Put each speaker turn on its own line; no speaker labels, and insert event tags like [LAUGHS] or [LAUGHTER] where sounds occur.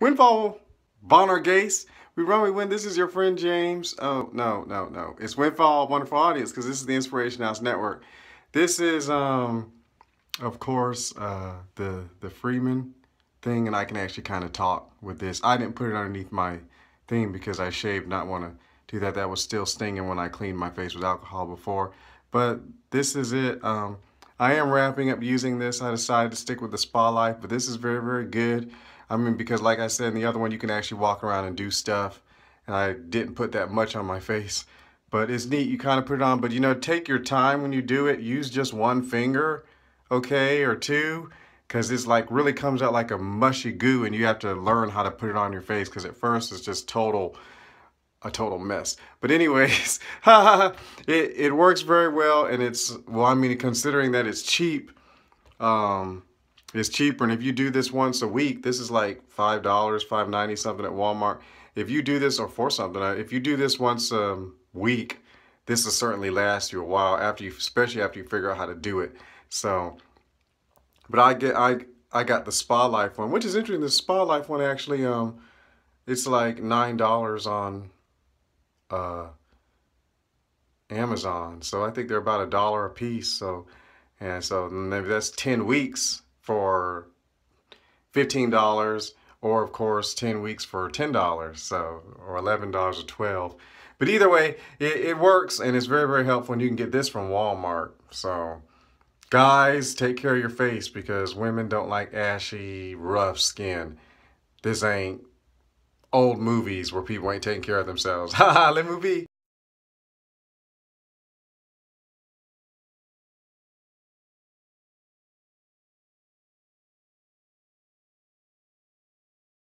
Windfall Bonner Gates. We run, we win. This is your friend James. Oh, no, no, no. It's Windfall Wonderful Audience because this is the Inspiration House Network. This is, um, of course, uh, the, the Freeman thing, and I can actually kind of talk with this. I didn't put it underneath my thing because I shaved, not want to do that. That was still stinging when I cleaned my face with alcohol before. But this is it. Um, I am wrapping up using this. I decided to stick with the spa life, but this is very, very good. I mean, because like I said in the other one, you can actually walk around and do stuff. And I didn't put that much on my face. But it's neat, you kind of put it on. But you know, take your time when you do it. Use just one finger, okay, or two. Because it's like really comes out like a mushy goo and you have to learn how to put it on your face. Because at first it's just total, a total mess. But anyways, [LAUGHS] it, it works very well. And it's, well, I mean, considering that it's cheap, um, it's cheaper. And if you do this once a week, this is like $5, dollars five ninety dollars something at Walmart. If you do this or for something, uh, if you do this once a um, week, this will certainly last you a while after you, especially after you figure out how to do it. So, but I get, I, I got the Spa Life one, which is interesting. The Spa Life one actually, um, it's like $9 on, uh, Amazon. So I think they're about a dollar a piece. So, and so maybe that's 10 weeks for $15 or of course 10 weeks for $10 so or $11 or 12 but either way it, it works and it's very very helpful and you can get this from Walmart so guys take care of your face because women don't like ashy rough skin this ain't old movies where people ain't taking care of themselves haha [LAUGHS] let movie